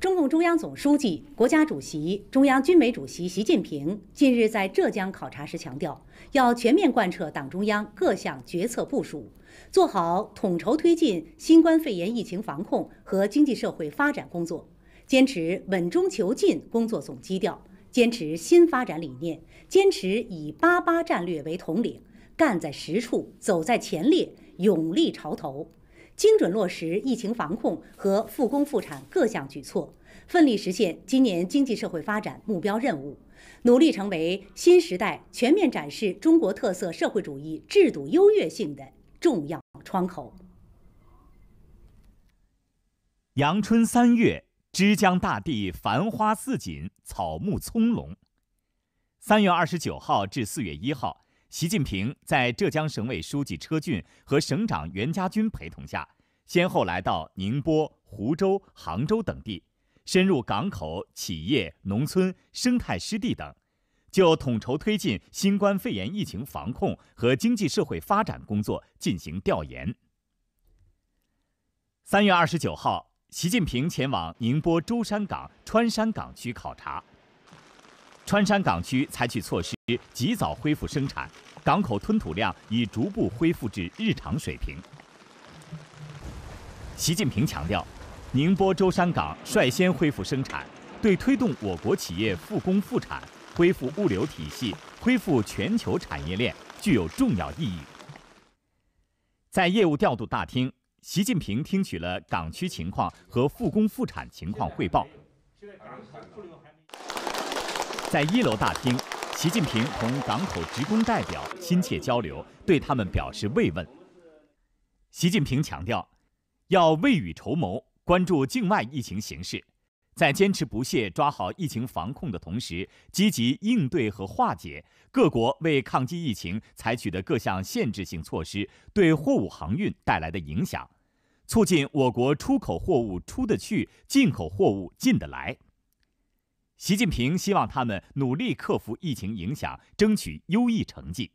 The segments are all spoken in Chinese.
中共中央总书记、国家主席、中央军委主席习近平近日在浙江考察时强调，要全面贯彻党中央各项决策部署，做好统筹推进新冠肺炎疫情防控和经济社会发展工作，坚持稳中求进工作总基调，坚持新发展理念，坚持以“八八”战略为统领，干在实处，走在前列，勇立潮头。精准落实疫情防控和复工复产各项举措，奋力实现今年经济社会发展目标任务，努力成为新时代全面展示中国特色社会主义制度优越性的重要窗口。阳春三月，枝江大地繁花似锦，草木葱茏。三月二十九号至四月一号。习近平在浙江省委书记车俊和省长袁家军陪同下，先后来到宁波、湖州、杭州等地，深入港口、企业、农村、生态湿地等，就统筹推进新冠肺炎疫情防控和经济社会发展工作进行调研。三月二十九号，习近平前往宁波舟山港川山港区考察。川山港区采取措施，及早恢复生产，港口吞吐量已逐步恢复至日常水平。习近平强调，宁波舟山港率先恢复生产，对推动我国企业复工复产、恢复物流体系、恢复全球产业链具有重要意义。在业务调度大厅，习近平听取了港区情况和复工复产情况汇报。在一楼大厅，习近平同港口职工代表亲切交流，对他们表示慰问。习近平强调，要未雨绸缪，关注境外疫情形势，在坚持不懈抓好疫情防控的同时，积极应对和化解各国为抗击疫情采取的各项限制性措施对货物航运带来的影响，促进我国出口货物出得去、进口货物进得来。习近平希望他们努力克服疫情影响，争取优异成绩。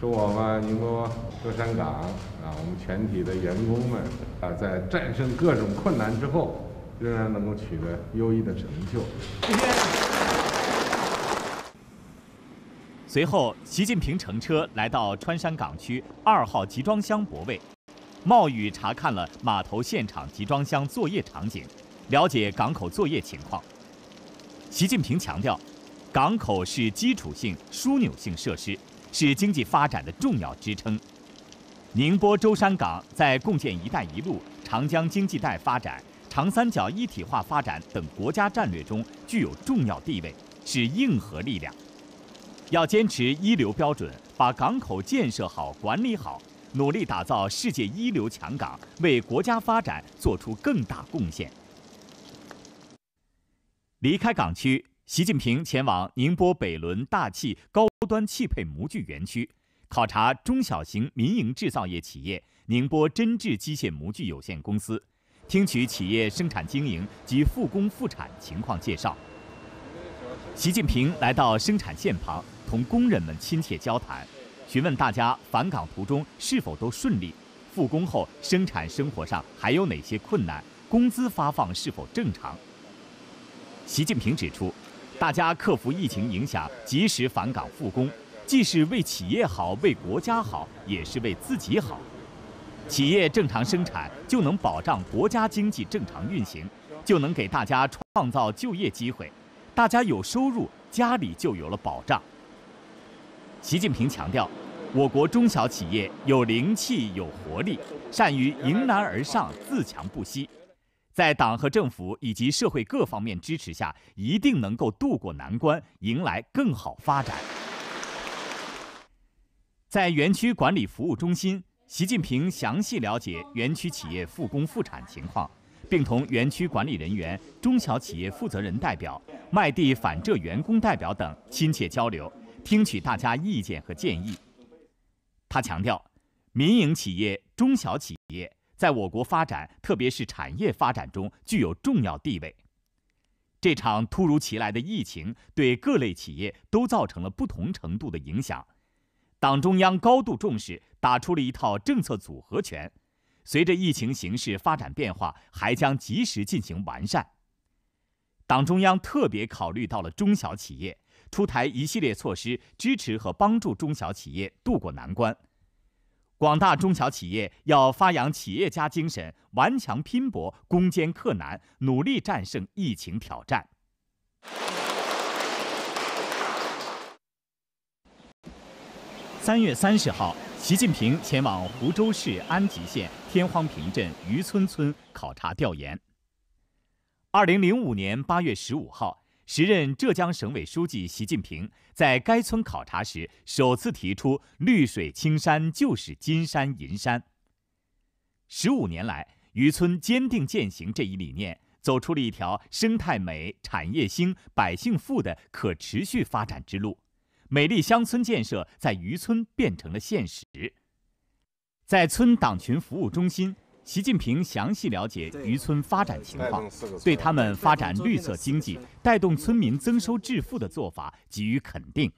祝我们宁波舟山港啊，我们全体的员工们啊，在战胜各种困难之后，仍然能够取得优异的成就。谢谢。随后，习近平乘车来到川山港区二号集装箱泊位，冒雨查看了码头现场集装箱作业场景，了解港口作业情况。习近平强调，港口是基础性、枢纽性设施，是经济发展的重要支撑。宁波舟山港在共建“一带一路”、长江经济带发展、长三角一体化发展等国家战略中具有重要地位，是硬核力量。要坚持一流标准，把港口建设好、管理好，努力打造世界一流强港，为国家发展做出更大贡献。离开港区，习近平前往宁波北仑大气高端汽配模具园区，考察中小型民营制造业企业宁波真智机械模具有限公司，听取企业生产经营及复工复产情况介绍。习近平来到生产线旁，同工人们亲切交谈，询问大家返岗途中是否都顺利，复工后生产生活上还有哪些困难，工资发放是否正常。习近平指出，大家克服疫情影响，及时返岗复工，既是为企业好、为国家好，也是为自己好。企业正常生产，就能保障国家经济正常运行，就能给大家创造就业机会，大家有收入，家里就有了保障。习近平强调，我国中小企业有灵气、有活力，善于迎难而上、自强不息。在党和政府以及社会各方面支持下，一定能够渡过难关，迎来更好发展。在园区管理服务中心，习近平详细了解园区企业复工复产情况，并同园区管理人员、中小企业负责人代表、卖地返浙员工代表等亲切交流，听取大家意见和建议。他强调，民营企业、中小企业。在我国发展，特别是产业发展中具有重要地位。这场突如其来的疫情对各类企业都造成了不同程度的影响。党中央高度重视，打出了一套政策组合拳。随着疫情形势发展变化，还将及时进行完善。党中央特别考虑到了中小企业，出台一系列措施支持和帮助中小企业渡过难关。广大中小企业要发扬企业家精神，顽强拼搏，攻坚克难，努力战胜疫情挑战。三月三十号，习近平前往湖州市安吉县天荒坪镇余村村考察调研。二零零五年八月十五号。时任浙江省委书记习近平在该村考察时，首次提出“绿水青山就是金山银山”。十五年来，渔村坚定践行这一理念，走出了一条生态美、产业兴、百姓富的可持续发展之路。美丽乡村建设在渔村变成了现实。在村党群服务中心。习近平详细了解渔村发展情况，对他们发展绿色经济、带动村民增收致富的做法给予肯定。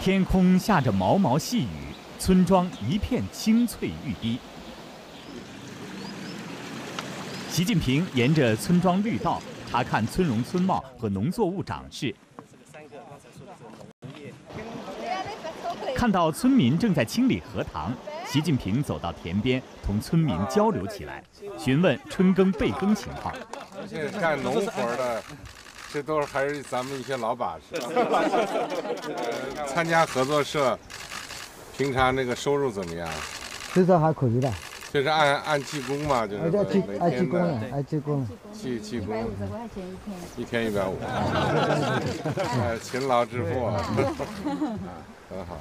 天空下着毛毛细雨，村庄一片青翠欲滴。习近平沿着村庄绿道查看村容村貌和农作物长势，看到村民正在清理荷塘。习近平走到田边，同村民交流起来，询问春耕备耕情况。而且干农活的，这都是还是咱们一些老把式。参加合作社，平常那个收入怎么样？收入还可以的。就是按按计工嘛，就是按计工，按计工。计计工。一百五十块钱一天，一天一百五。勤劳致富啊，很好。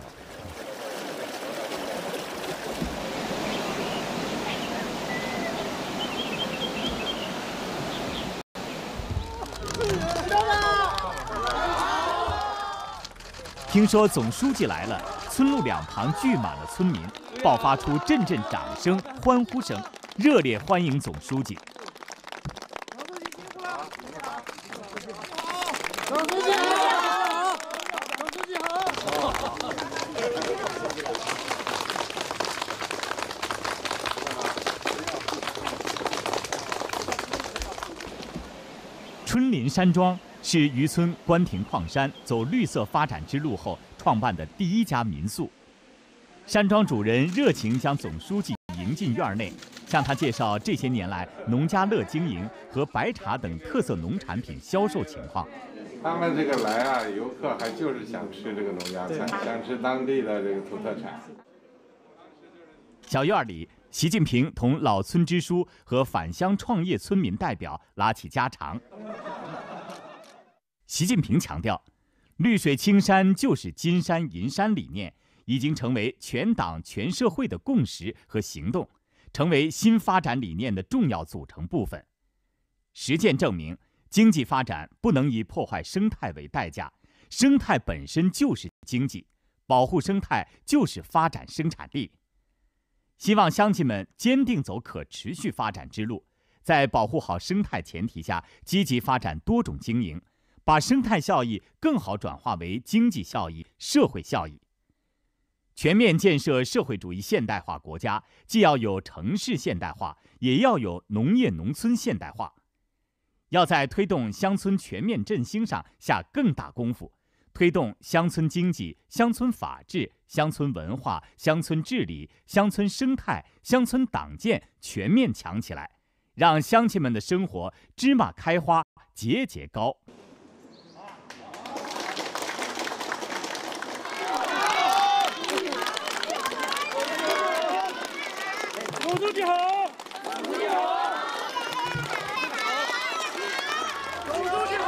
听说总书记来了，村路两旁聚满了村民，爆发出阵阵掌声、欢呼声，热烈欢迎总书记。总书记好，总书记好，总书记好。春林山庄。是渔村关停矿山、走绿色发展之路后创办的第一家民宿。山庄主人热情将总书记迎进院内，向他介绍这些年来农家乐经营和白茶等特色农产品销售情况。他们这个来啊，游客还就是想吃这个农家菜，想吃当地的这个土特产。小院里，习近平同老村支书和返乡创业村民代表拉起家常。习近平强调，绿水青山就是金山银山理念已经成为全党全社会的共识和行动，成为新发展理念的重要组成部分。实践证明，经济发展不能以破坏生态为代价，生态本身就是经济，保护生态就是发展生产力。希望乡亲们坚定走可持续发展之路，在保护好生态前提下，积极发展多种经营。把生态效益更好转化为经济效益、社会效益。全面建设社会主义现代化国家，既要有城市现代化，也要有农业农村现代化。要在推动乡村全面振兴上下更大功夫，推动乡村经济、乡村法治、乡村文化、乡村治理、乡村生态、乡村党建全面强起来，让乡亲们的生活芝麻开花节节高。书记好！书记好！总书记好！书记好！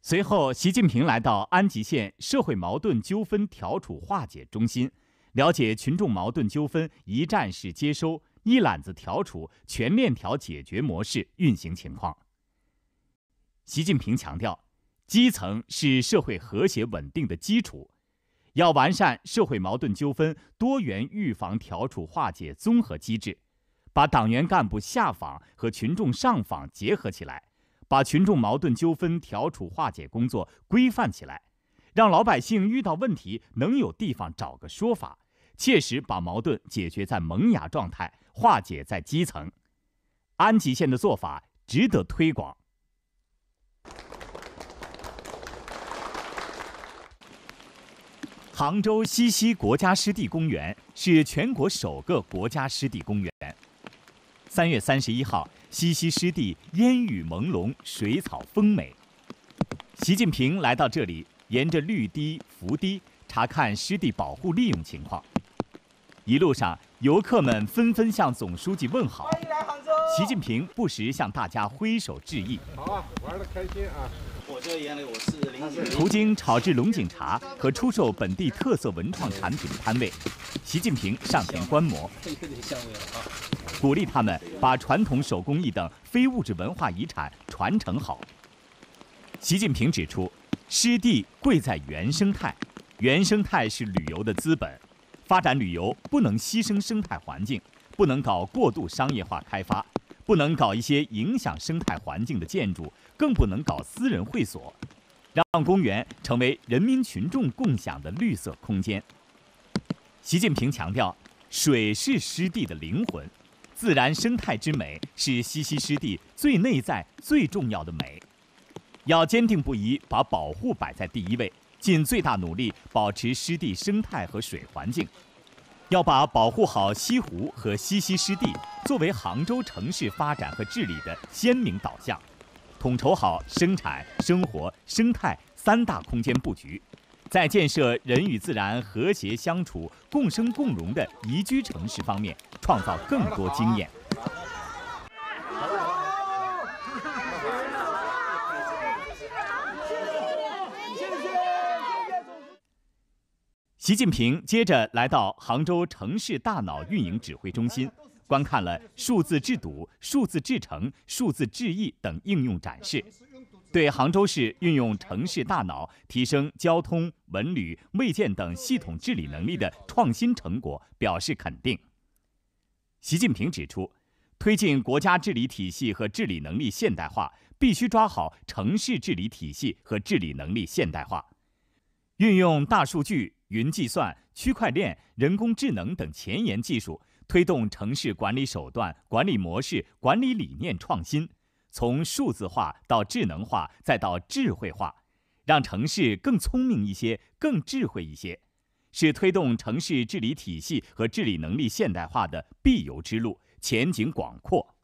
随后，习近平来到安吉县社会矛盾纠纷调处化解中心，了解群众矛盾纠纷一站式接收、一揽子调处、全链条解决模式运行情况。习近平强调，基层是社会和谐稳定的基础，要完善社会矛盾纠纷多元预防调处化解综合机制，把党员干部下访和群众上访结合起来，把群众矛盾纠纷调处化解工作规范起来，让老百姓遇到问题能有地方找个说法，切实把矛盾解决在萌芽状态，化解在基层。安吉县的做法值得推广。杭州西溪国家湿地公园是全国首个国家湿地公园。三月三十一号，西溪湿地烟雨朦胧，水草丰美。习近平来到这里，沿着绿堤、浮堤查看湿地保护利用情况。一路上，游客们纷纷向总书记问好。欢迎来杭州！习近平不时向大家挥手致意。好啊，玩的开心啊！途经炒制龙井茶和出售本地特色文创产品的摊位，习近平上前观摩，鼓励他们把传统手工艺等非物质文化遗产传承好。习近平指出，湿地贵在原生态，原生态是旅游的资本，发展旅游不能牺牲生态环境，不能搞过度商业化开发。不能搞一些影响生态环境的建筑，更不能搞私人会所，让公园成为人民群众共享的绿色空间。习近平强调，水是湿地的灵魂，自然生态之美是西溪湿地最内在、最重要的美，要坚定不移把保护摆在第一位，尽最大努力保持湿地生态和水环境，要把保护好西湖和西溪湿地。作为杭州城市发展和治理的鲜明导向，统筹好生产生活生态三大空间布局，在建设人与自然和谐相处、共生共荣的宜居城市方面，创造更多经验。习近平接着来到杭州城市大脑运营指挥中心。观看了数字治堵、数字制城、数字治疫等应用展示，对杭州市运用城市大脑提升交通、文旅、卫健等系统治理能力的创新成果表示肯定。习近平指出，推进国家治理体系和治理能力现代化，必须抓好城市治理体系和治理能力现代化，运用大数据、云计算、区块链、人工智能等前沿技术。推动城市管理手段、管理模式、管理理念创新，从数字化到智能化再到智慧化，让城市更聪明一些、更智慧一些，是推动城市治理体系和治理能力现代化的必由之路，前景广阔。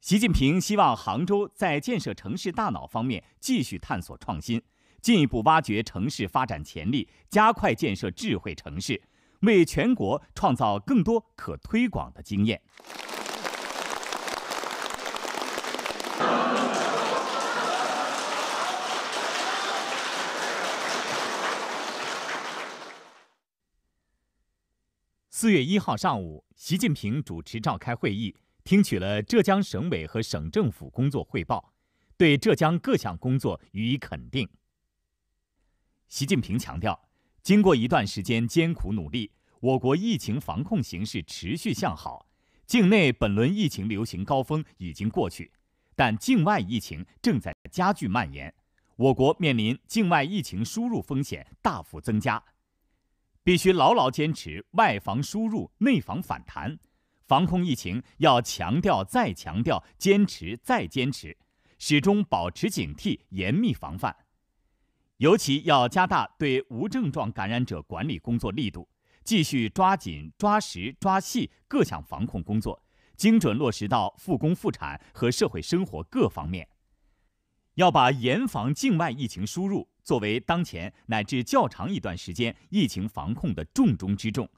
习近平希望杭州在建设城市大脑方面继续探索创新，进一步挖掘城市发展潜力，加快建设智慧城市。为全国创造更多可推广的经验。四月一号上午，习近平主持召开会议，听取了浙江省委和省政府工作汇报，对浙江各项工作予以肯定。习近平强调。经过一段时间艰苦努力，我国疫情防控形势持续向好，境内本轮疫情流行高峰已经过去，但境外疫情正在加剧蔓延，我国面临境外疫情输入风险大幅增加，必须牢牢坚持外防输入、内防反弹，防控疫情要强调再强调、坚持再坚持，始终保持警惕、严密防范。尤其要加大对无症状感染者管理工作力度，继续抓紧抓实抓细各项防控工作，精准落实到复工复产和社会生活各方面。要把严防境外疫情输入作为当前乃至较长一段时间疫情防控的重中之重，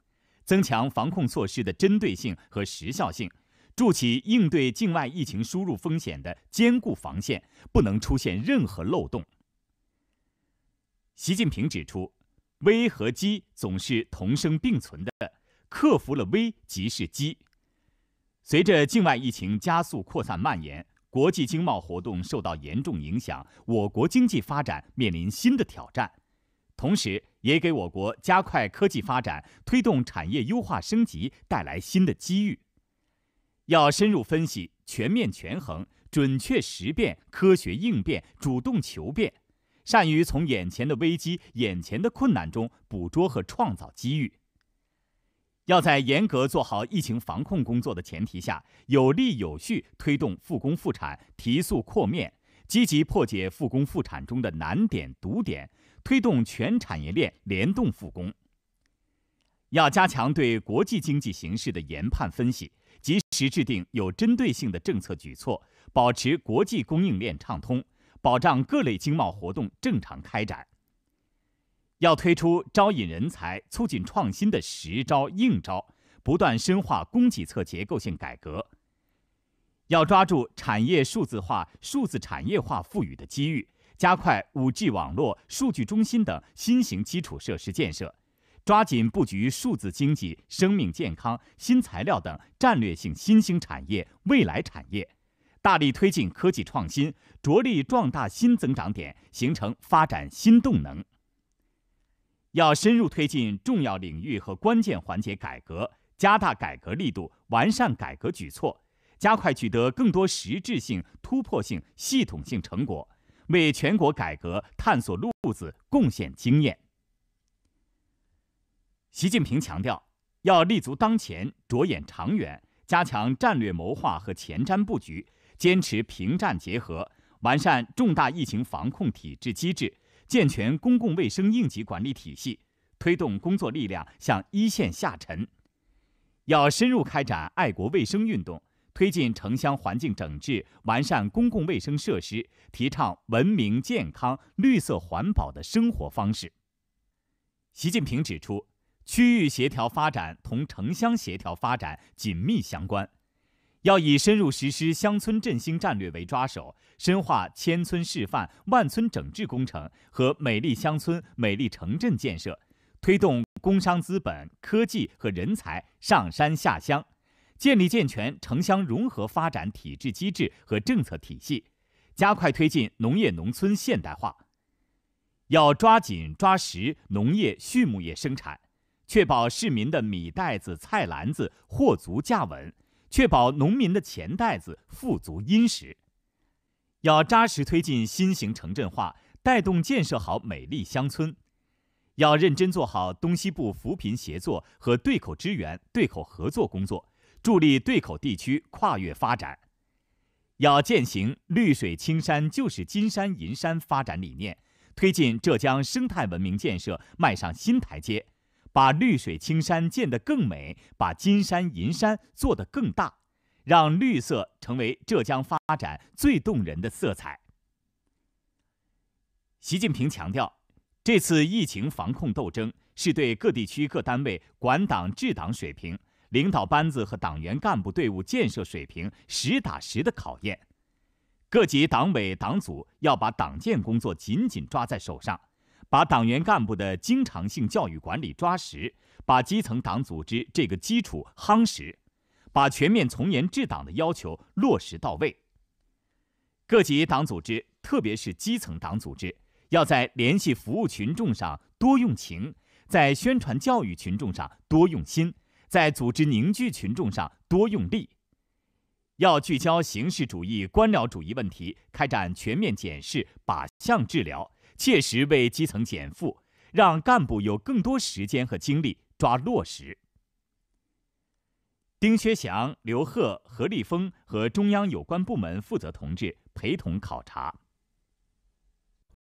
增强防控措施的针对性和时效性，筑起应对境外疫情输入风险的坚固防线，不能出现任何漏洞。习近平指出，危和机总是同生并存的，克服了危即是机。随着境外疫情加速扩散蔓延，国际经贸活动受到严重影响，我国经济发展面临新的挑战，同时也给我国加快科技发展、推动产业优化升级带来新的机遇。要深入分析、全面权衡、准确识变、科学应变、主动求变。善于从眼前的危机、眼前的困难中捕捉和创造机遇。要在严格做好疫情防控工作的前提下，有力有序推动复工复产、提速扩面，积极破解复工复产中的难点堵点，推动全产业链联动复工。要加强对国际经济形势的研判分析，及时制定有针对性的政策举措，保持国际供应链畅通。保障各类经贸活动正常开展。要推出招引人才、促进创新的实招硬招，不断深化供给侧结构性改革。要抓住产业数字化、数字产业化赋予的机遇，加快 5G 网络、数据中心等新型基础设施建设，抓紧布局数字经济、生命健康、新材料等战略性新兴产业、未来产业。大力推进科技创新，着力壮大新增长点，形成发展新动能。要深入推进重要领域和关键环节改革，加大改革力度，完善改革举措，加快取得更多实质性、突破性、系统性成果，为全国改革探索路子贡献经验。习近平强调，要立足当前，着眼长远，加强战略谋划和前瞻布局。坚持平战结合，完善重大疫情防控体制机制，健全公共卫生应急管理体系，推动工作力量向一线下沉。要深入开展爱国卫生运动，推进城乡环境整治，完善公共卫生设施，提倡文明、健康、绿色环保的生活方式。习近平指出，区域协调发展同城乡协调发展紧密相关。要以深入实施乡村振兴战略为抓手，深化千村示范、万村整治工程和美丽乡村、美丽城镇建设，推动工商资本、科技和人才上山下乡，建立健全城乡融合发展体制机制和政策体系，加快推进农业农村现代化。要抓紧抓实农业畜牧业生产，确保市民的米袋子、菜篮子货足价稳。确保农民的钱袋子富足殷实，要扎实推进新型城镇化，带动建设好美丽乡村；要认真做好东西部扶贫协作和对口支援、对口合作工作，助力对口地区跨越发展；要践行“绿水青山就是金山银山”发展理念，推进浙江生态文明建设迈上新台阶。把绿水青山建得更美，把金山银山做得更大，让绿色成为浙江发展最动人的色彩。习近平强调，这次疫情防控斗争是对各地区各单位管党治党水平、领导班子和党员干部队伍建设水平实打实的考验。各级党委党组要把党建工作紧紧抓在手上。把党员干部的经常性教育管理抓实，把基层党组织这个基础夯实，把全面从严治党的要求落实到位。各级党组织，特别是基层党组织，要在联系服务群众上多用情，在宣传教育群众上多用心，在组织凝聚群众上多用力。要聚焦形式主义、官僚主义问题，开展全面检视、靶向治疗。切实为基层减负，让干部有更多时间和精力抓落实。丁薛祥、刘鹤、何立峰和中央有关部门负责同志陪同考察。